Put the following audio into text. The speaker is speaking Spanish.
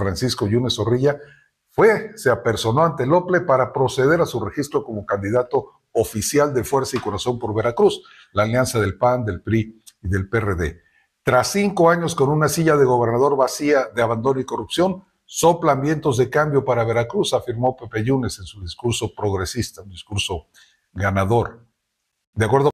Francisco Yunes Zorrilla, fue, se apersonó ante el para proceder a su registro como candidato oficial de Fuerza y Corazón por Veracruz, la alianza del PAN, del PRI y del PRD. Tras cinco años con una silla de gobernador vacía de abandono y corrupción, soplan vientos de cambio para Veracruz, afirmó Pepe Yunes en su discurso progresista, un discurso ganador. De acuerdo